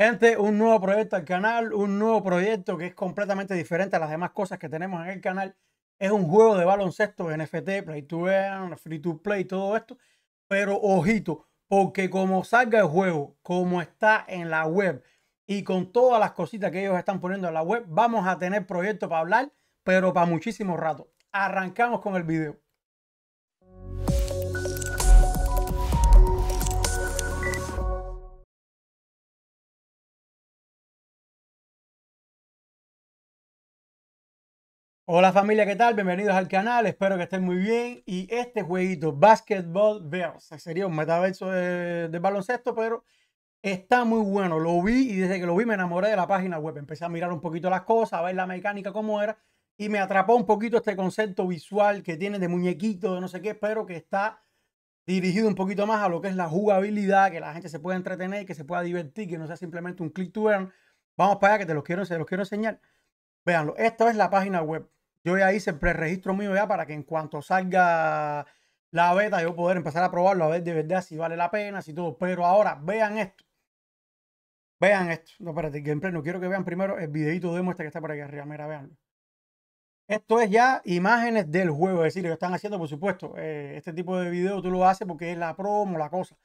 Gente, un nuevo proyecto al canal, un nuevo proyecto que es completamente diferente a las demás cosas que tenemos en el canal. Es un juego de baloncesto, NFT, Play to Earn, Free to Play, todo esto. Pero ojito, porque como salga el juego, como está en la web y con todas las cositas que ellos están poniendo en la web, vamos a tener proyectos para hablar, pero para muchísimo rato. Arrancamos con el video. Hola familia, ¿qué tal? Bienvenidos al canal, espero que estén muy bien. Y este jueguito, Basketball Verse, sería un metaverso de, baloncesto, pero está muy bueno. Lo vi y desde que lo vi me enamoré de la página web. Empecé a mirar un poquito las cosas, a ver la mecánica, cómo era. Y me atrapó un poquito este concepto visual que tiene de muñequito, de no sé qué, pero que está dirigido un poquito más a lo que es la jugabilidad, que la gente se pueda entretener, que se pueda divertir, que no sea simplemente un click to earn. Vamos para allá que te los quiero, se los quiero enseñar. Veanlo, esta es la página web yo ya hice el pre-registro mío ya para que en cuanto salga la beta yo poder empezar a probarlo, a ver de verdad si vale la pena, si todo. Pero ahora, vean esto. Vean esto. No, espérate, gameplay no quiero que vean primero el videito demo este que está por aquí arriba. Mira, veanlo. Esto es ya imágenes del juego, es decir, lo que están haciendo, por supuesto. Eh, este tipo de video tú lo haces porque es la promo, la cosa.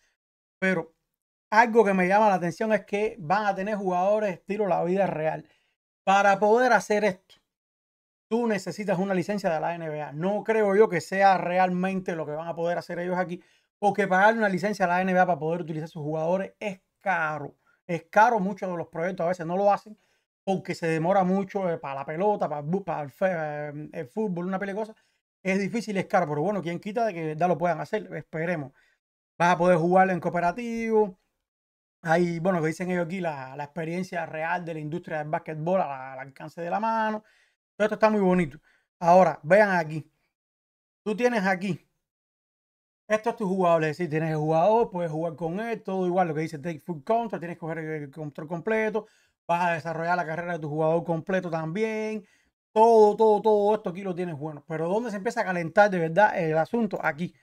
Pero algo que me llama la atención es que van a tener jugadores estilo la vida real. Para poder hacer esto, tú necesitas una licencia de la NBA. No creo yo que sea realmente lo que van a poder hacer ellos aquí, porque pagar una licencia a la NBA para poder utilizar sus jugadores es caro. Es caro muchos de los proyectos, a veces no lo hacen porque se demora mucho eh, para la pelota, para, el, eh, fútbol, una pelecosa Es difícil, es caro, pero bueno, ¿quién quita de que ya lo puedan hacer? Esperemos. Vas a poder jugar en cooperativo. Hay, bueno, que dicen ellos aquí, la, experiencia real de la industria del básquetbol al, al alcance de la mano esto está muy bonito. Ahora, vean aquí. Tú tienes aquí. Esto es tu jugador, es decir, tienes el jugador, puedes jugar con él, todo igual lo que dice Take Full Control, tienes que coger el control completo, vas a desarrollar la carrera de tu jugador completo también, todo, todo, todo esto aquí lo tienes bueno. Pero ¿dónde se empieza a calentar de verdad el asunto? Aquí.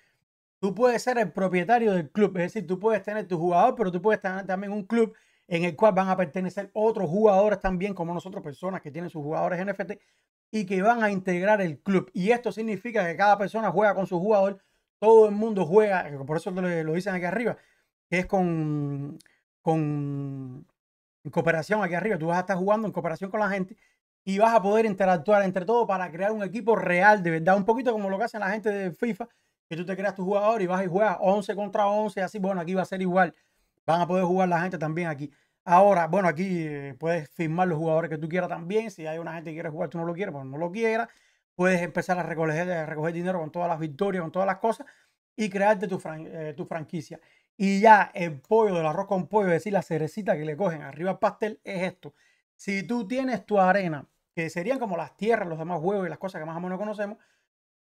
Tú puedes ser el propietario del club, es decir, tú puedes tener tu jugador, pero tú puedes tener también un club en el cual van a pertenecer otros jugadores también, como nosotros, personas que tienen sus jugadores NFT y que van a integrar el club. Y esto significa que cada persona juega con su jugador, todo el mundo juega, eh, por eso lo, dicen aquí arriba, que es con, con cooperación aquí arriba. Tú vas a estar jugando en cooperación con la gente y vas a poder interactuar entre todos para crear un equipo real, de verdad. Un poquito como lo que hacen la gente de FIFA, que tú te creas tu jugador y vas y juegas 11 contra 11, así. Bueno, aquí va a ser igual. Van a poder jugar la gente también aquí. Ahora, bueno, aquí eh, puedes firmar los jugadores que tú quieras también. Si hay una gente que quiere jugar, tú no lo quieres, pues no lo quieras. Puedes empezar a recoger, eh, recoger dinero con todas las victorias, con todas las cosas y crearte eh, tu, franquicia. Y ya el pollo del arroz con pollo, es decir, la cerecita que le cogen arriba al pastel es esto. Si tú tienes tu arena, que serían como las tierras, los demás juegos y las cosas que más o menos conocemos,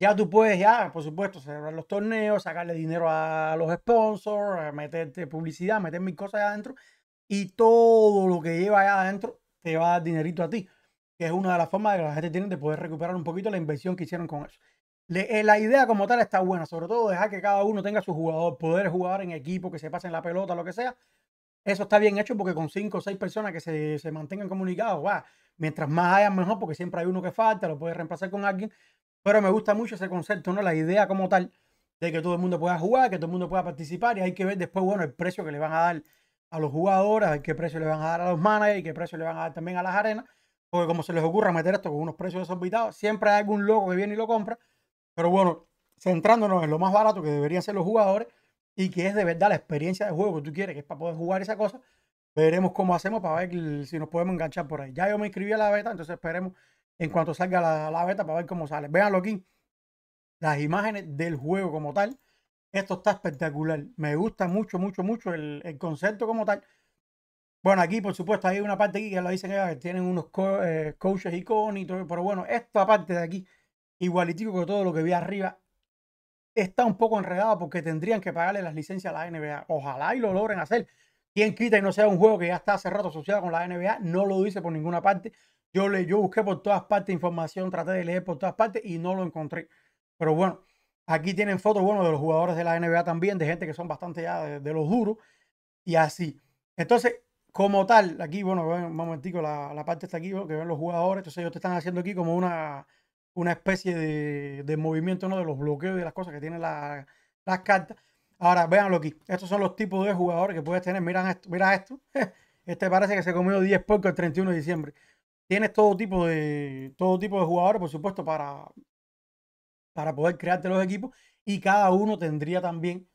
ya tú puedes, ya, por supuesto, cerrar los torneos, sacarle dinero a los sponsors, meterte publicidad, meter mil cosas adentro. Y todo lo que lleva allá adentro te va a dar dinerito a ti. Que es una de las formas de que la gente tiene de poder recuperar un poquito la inversión que hicieron con eso. Eh, la idea como tal está buena, sobre todo dejar que cada uno tenga su jugador, poder jugar en equipo, que se pasen la pelota, lo que sea. Eso está bien hecho porque con cinco o seis personas que se, se mantengan comunicados, va, mientras más haya mejor, porque siempre hay uno que falta, lo puedes reemplazar con alguien. Pero me gusta mucho ese concepto, ¿no? La idea como tal de que todo el mundo pueda jugar, que todo el mundo pueda participar y hay que ver después, bueno, el precio que le van a dar a los jugadores, qué precio le van a dar a los managers y qué precio le van a dar también a las arenas. Porque como se les ocurra meter esto con unos precios desorbitados, siempre hay algún loco que viene y lo compra. Pero bueno, centrándonos en lo más barato que deberían ser los jugadores y que es de verdad la experiencia de juego que tú quieres, que es para poder jugar esa cosa, veremos cómo hacemos para ver si nos podemos enganchar por ahí. Ya yo me inscribí a la beta, entonces esperemos en cuanto salga la, beta para ver cómo sale. Veanlo aquí, las imágenes del juego como tal. Esto está espectacular. Me gusta mucho, mucho, mucho el, concepto como tal. Bueno, aquí por supuesto hay una parte aquí que lo dicen que tienen unos eh, coaches con y todo, pero bueno, esta parte de aquí, igualitico que todo lo que vi arriba, está un poco enredada porque tendrían que pagarle las licencias a la NBA. Ojalá y lo logren hacer. Quien quita y no sea un juego que ya está hace rato asociado con la NBA, no lo dice por ninguna parte. Yo, le, yo busqué por todas partes información, traté de leer por todas partes y no lo encontré. Pero bueno, aquí tienen fotos, bueno, de los jugadores de la NBA también, de gente que son bastante ya de, los duros y así. Entonces, como tal, aquí, bueno, un momentico, la, la parte está aquí, que ven los jugadores, entonces ellos te están haciendo aquí como una, una especie de, de movimiento, ¿no? De los bloqueos y de las cosas que tienen la, las cartas. Ahora, véanlo aquí. Estos son los tipos de jugadores que puedes tener. Miran esto, mira esto. Este parece que se comió 10 porcos el 31 de diciembre tienes todo tipo de, todo tipo de jugadores, por supuesto, para, poder crearte los equipos y cada uno tendría también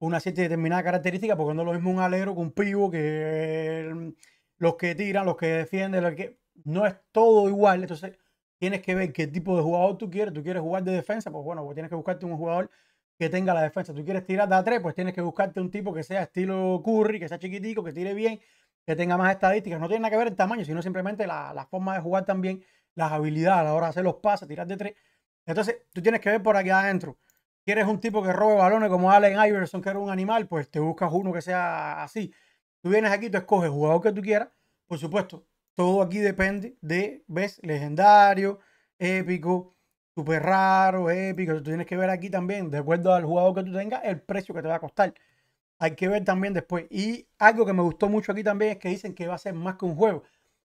una cierta determinada característica, porque no es lo mismo un alero que un pivo, que los que tiran, los que defienden, los que... no es todo igual, entonces tienes que ver qué tipo de jugador tú quieres, tú quieres jugar de defensa, pues bueno, pues tienes que buscarte un jugador que tenga la defensa, tú quieres tirar de a tres, pues tienes que buscarte un tipo que sea estilo Curry, que sea chiquitico, que tire bien, que tenga más estadísticas. No tiene nada que ver el tamaño, sino simplemente la, forma de jugar también, las habilidades a la hora de hacer los pases, tirar de tres. Entonces, tú tienes que ver por aquí adentro. ¿Quieres un tipo que robe balones como Allen Iverson, que era un animal? Pues te buscas uno que sea así. Tú vienes aquí, tú escoges el jugador que tú quieras. Por supuesto, todo aquí depende de, ves, legendario, épico, súper raro, épico. Tú tienes que ver aquí también, de acuerdo al jugador que tú tengas, el precio que te va a costar. Hay que ver también después. Y algo que me gustó mucho aquí también es que dicen que va a ser más que un juego.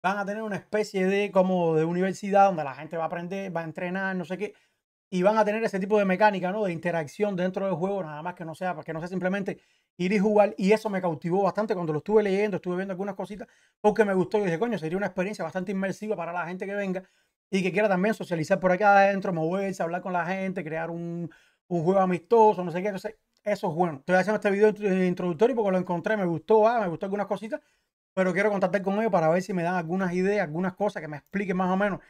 Van a tener una especie de como de universidad donde la gente va a aprender, va a entrenar, no sé qué. Y van a tener ese tipo de mecánica, ¿no? De interacción dentro del juego, nada más que no sea, porque no sea simplemente ir y jugar. Y eso me cautivó bastante cuando lo estuve leyendo, estuve viendo algunas cositas, porque me gustó. Y dije, coño, sería una experiencia bastante inmersiva para la gente que venga y que quiera también socializar por acá adentro, moverse, hablar con la gente, crear un, un juego amistoso, no sé qué. no sé eso es bueno. Estoy haciendo este video eh, introductorio porque lo encontré, me gustó, ah, me gustó algunas cositas, pero quiero contactar con ellos para ver si me dan algunas ideas, algunas cosas que me expliquen más o menos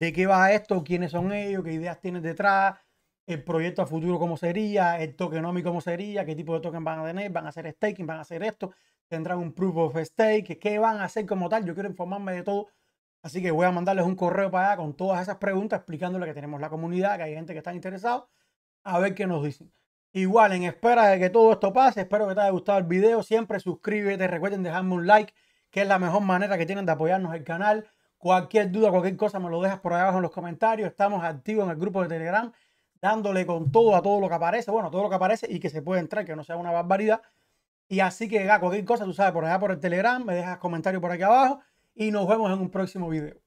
de qué va esto, quiénes son ellos, qué ideas tienen detrás, el proyecto a futuro cómo sería, el tokenomic cómo sería, qué tipo de token van a tener, van a hacer staking, van a hacer esto, tendrán un proof of stake, qué van a hacer como tal. Yo quiero informarme de todo. Así que voy a mandarles un correo para allá con todas esas preguntas, explicándole que tenemos la comunidad, que hay gente que está interesado, a ver qué nos dicen. Igual, en espera de que todo esto pase, espero que te haya gustado el video. Siempre suscríbete, recuerden dejarme un like, que es la mejor manera que tienen de apoyarnos el canal. Cualquier duda, cualquier cosa, me lo dejas por ahí abajo en los comentarios. Estamos activos en el grupo de Telegram, dándole con todo a todo lo que aparece. Bueno, todo lo que aparece y que se puede entrar, que no sea una barbaridad. Y así que, cualquier cosa, tú sabes, por allá por el Telegram, me dejas comentario por aquí abajo y nos vemos en un próximo video.